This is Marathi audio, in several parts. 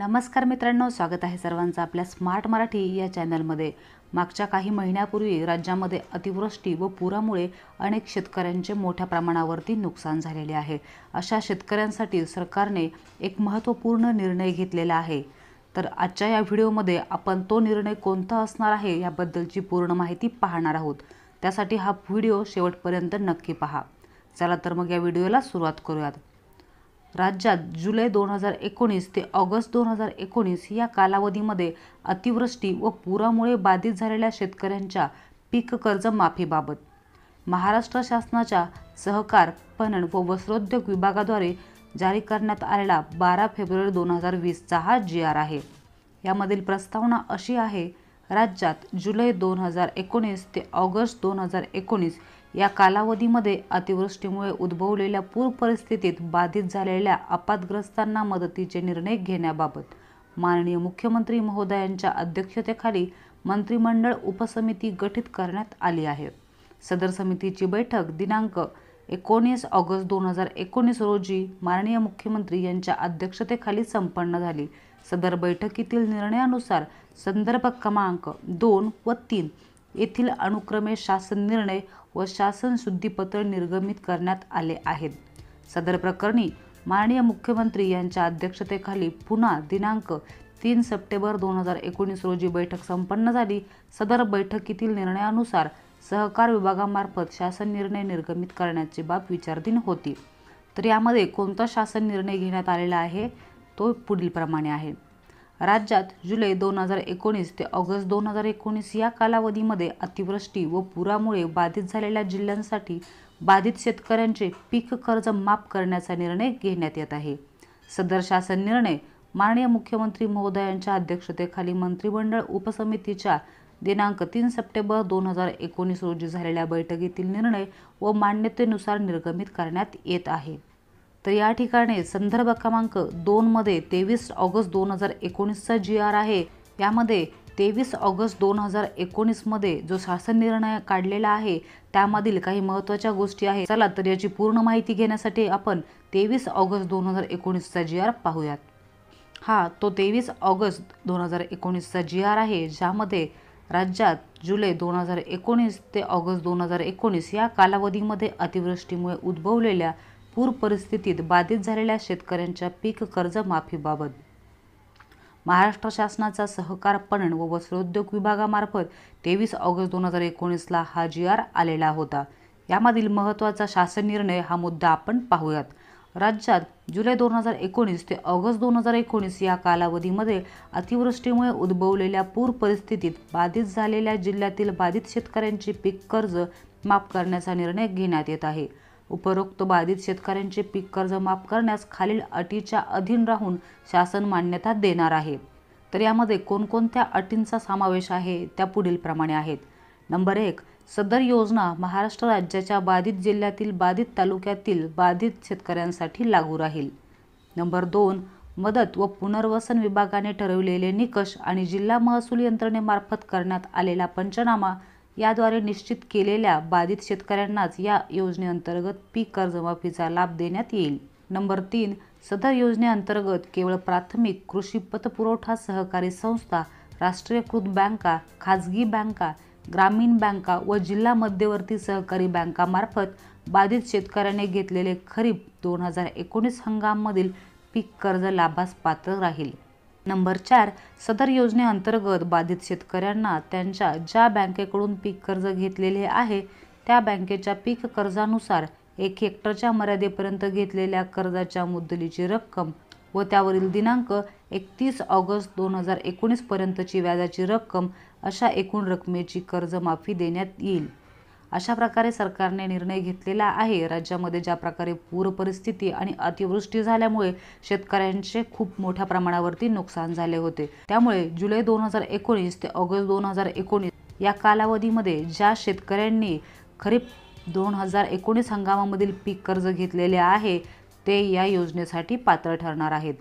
नमस्कार मित्रांनो स्वागत आहे सर्वांचं आपल्या स्मार्ट मराठी या चॅनलमध्ये मागच्या काही महिन्यापूर्वी राज्यामध्ये अतिवृष्टी व पुरामुळे अनेक शेतकऱ्यांचे मोठ्या प्रमाणावरती नुकसान झालेले आहे अशा शेतकऱ्यांसाठी सरकारने एक महत्त्वपूर्ण निर्णय घेतलेला आहे तर आजच्या या व्हिडिओमध्ये आपण तो निर्णय कोणता असणार आहे याबद्दलची पूर्ण माहिती पाहणार आहोत त्यासाठी हा व्हिडिओ शेवटपर्यंत नक्की पहा चला तर मग या व्हिडिओला सुरुवात करूयात राज्यात जुलै दोन हजार एकोणीस ते ऑगस्ट दोन हजार एकोणीस या कालावधीमध्ये अतिवृष्टी व पुरामुळे बाधित झालेल्या शेतकऱ्यांच्या पीक कर्ज माफीबाबत महाराष्ट्र शासनाच्या सहकार पणन व वस्त्रोद्योग विभागाद्वारे जारी करण्यात आलेला बारा फेब्रुवारी दोन हजार वीसचा हा जी आर आहे यामधील प्रस्तावना अशी आहे राज्यात जुलै दोन हजार एकोणीस ते ऑगस्ट दोन हजार एकोणीस या कालावधीमध्ये अतिवृष्टीमुळे उद्भवलेल्या पूर परिस्थितीत बाधित झालेल्या आपातग्रस्तांना मदतीचे निर्णय घेण्याबाबत माननीय मुख्यमंत्री महोदयांच्या अध्यक्षतेखाली मंत्रिमंडळ उपसमिती गठीत करण्यात आली आहे सदर समितीची बैठक दिनांक एकोणीस ऑगस्ट दोन हजार एकोणीस रोजी माननीय मुख्यमंत्री यांच्या अध्यक्षतेखाली संपन्न झाली सदर बैठकीतील निर्णयानुसार संदर्भ क्रमांक दोन व तीन येथील अनुक्रमे शासन निर्णय व शासन शुद्धीपत्र निर्गमित करण्यात आले आहेत सदर प्रकरणी माननीय मुख्यमंत्री यांच्या अध्यक्षतेखाली पुन्हा दिनांक तीन सप्टेंबर दोन हजार एकोणीस रोजी बैठक संपन्न झाली सदर बैठकीतील निर्णयानुसार सहकार विभागामार्फत शासन निर्णय निर्गमित करण्याची बाब विचारधीन होती तर यामध्ये कोणता शासन निर्णय घेण्यात आलेला आहे तो पुढीलप्रमाणे आहे राज्यात जुलै दोन हजार एकोणीस ते ऑगस्ट दोन हजार एकोणीस या कालावधीमध्ये अतिवृष्टी व पुरामुळे बाधित झालेल्या जिल्ह्यांसाठी बाधित शेतकऱ्यांचे पीक कर्ज माफ करण्याचा निर्णय घेण्यात येत आहे सदर शासन निर्णय माननीय मुख्यमंत्री महोदयांच्या अध्यक्षतेखाली मंत्रिमंडळ उपसमितीच्या दिनांक तीन सप्टेंबर दोन हजार एकोणीस रोजी झालेल्या बैठकीतील निर्णय व मान्यतेनुसार निर्गमित करण्यात येत आहे तर या ठिकाणी संदर्भ क्रमांक दोनमध्ये तेवीस ऑगस्ट दोन हजार एकोणीसचा जी आर आहे त्यामध्ये तेवीस ऑगस्ट दोन हजार एकोणीसमध्ये जो शासन निर्णय काढलेला आहे त्यामधील काही महत्त्वाच्या गोष्टी आहेत चला तर याची पूर्ण माहिती घेण्यासाठी आपण तेवीस ऑगस्ट दोन हजार एकोणीसचा जी आर पाहूयात हा तो तेवीस ऑगस्ट दोन हजार एकोणीसचा जी आर आहे ज्यामध्ये राज्यात जुलै दोन हजार एकोणीस ते ऑगस्ट दोन हजार एकोणीस या कालावधीमध्ये अतिवृष्टीमुळे उद्भवलेल्या पूर परिस्थितीत बाधित झालेल्या शेतकऱ्यांच्या पीक कर्जमाफीबाबत महाराष्ट्र शासनाचा सहकार पणन व वस्त्रोद्योग विभागामार्फत तेवीस ऑगस्ट दोन हजार एकोणीसला हा जी आर आलेला होता यामधील महत्त्वाचा शासन निर्णय हा मुद्दा आपण पाहूयात राज्यात जुलै दोन हजार एकोणीस ते ऑगस्ट दोन हजार एकोणीस या कालावधीमध्ये अतिवृष्टीमुळे उद्भवलेल्या पूर परिस्थितीत बाधित झालेल्या जिल्ह्यातील बाधित शेतकऱ्यांची पीक कर्ज माफ करण्याचा निर्णय घेण्यात येत आहे उपरोक्त बाधित शेतकऱ्यांचे पीक कर्ज माफ करण्यास खालील अटीच्या अधीन राहून शासन मान्यता देणार आहे तर यामध्ये कोणकोणत्या अटींचा समावेश आहे त्या प्रमाणे आहेत नंबर एक सदर योजना महाराष्ट्र राज्याच्या बाधित जिल्ह्यातील बाधित तालुक्यातील बाधित शेतकऱ्यांसाठी लागू राहील नंबर दोन मदत व पुनर्वसन विभागाने ठरवलेले निकष आणि जिल्हा महसूल यंत्रणेमार्फत करण्यात आलेला पंचनामा याद्वारे निश्चित केलेल्या बाधित शेतकऱ्यांनाच या योजनेअंतर्गत पीक कर्जमाफीचा लाभ देण्यात येईल नंबर तीन सदर योजनेअंतर्गत केवळ प्राथमिक कृषी पतपुरवठा सहकारी संस्था राष्ट्रीयकृत बँका खाजगी बँका ग्रामीण बँका व जिल्हा मध्यवर्ती सहकारी बँकामार्फत बाधित शेतकऱ्याने घेतलेले खरीप दोन हजार एकोणीस हंगाममधील पीक कर्ज लाभास पात्र राहील नंबर चार सदर योजनेअंतर्गत बाधित शेतकऱ्यांना त्यांच्या ज्या बँकेकडून पीक कर्ज घेतलेले आहे त्या बँकेच्या पीक कर्जानुसार एक हेक्टरच्या मर्यादेपर्यंत घेतलेल्या कर्जाच्या मुद्दलीची रक्कम व त्यावरील दिनांक एकतीस ऑगस्ट दोन हजार एकोणीसपर्यंतची व्याजाची रक्कम अशा एकूण रकमेची कर्जमाफी देण्यात येईल अशा प्रकारे सरकारने निर्णय घेतलेला आहे राज्यामध्ये ज्या प्रकारे पूर परिस्थिती आणि अतिवृष्टी झाल्यामुळे शेतकऱ्यांचे खूप मोठ्या प्रमाणावरती नुकसान झाले होते त्यामुळे जुलै दोन हजार एकोणीस ते ऑगस्ट दोन हजार एकोणीस या कालावधीमध्ये ज्या शेतकऱ्यांनी खरीप दोन हजार एकोणीस हंगामामधील पीक कर्ज घेतलेले आहे ते या योजनेसाठी पात्र ठरणार आहेत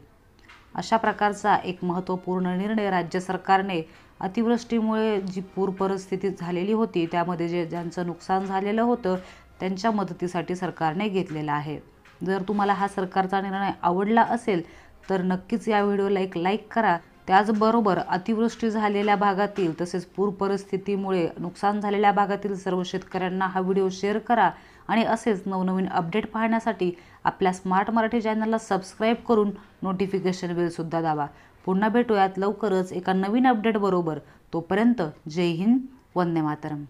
अशा प्रकारचा एक महत्त्वपूर्ण निर्णय राज्य सरकारने अतिवृष्टीमुळे जी पूर परिस्थिती झालेली होती त्यामध्ये जे ज्यांचं नुकसान झालेलं होतं त्यांच्या मदतीसाठी सरकारने घेतलेलं आहे जर तुम्हाला हा सरकारचा निर्णय आवडला असेल तर नक्कीच या व्हिडिओला एक लाईक करा त्याचबरोबर अतिवृष्टी झालेल्या भागातील तसेच पूर परिस्थितीमुळे नुकसान झालेल्या भागातील सर्व शेतकऱ्यांना हा व्हिडिओ शेअर करा आणि असेच नवनवीन अपडेट पाहण्यासाठी आपल्या स्मार्ट मराठी चॅनलला सबस्क्राईब करून नोटिफिकेशन बिलसुद्धा दाबा पुन्हा भेटूयात लवकरच एका नवीन अपडेटबरोबर तोपर्यंत जय हिंद वंदे मातरम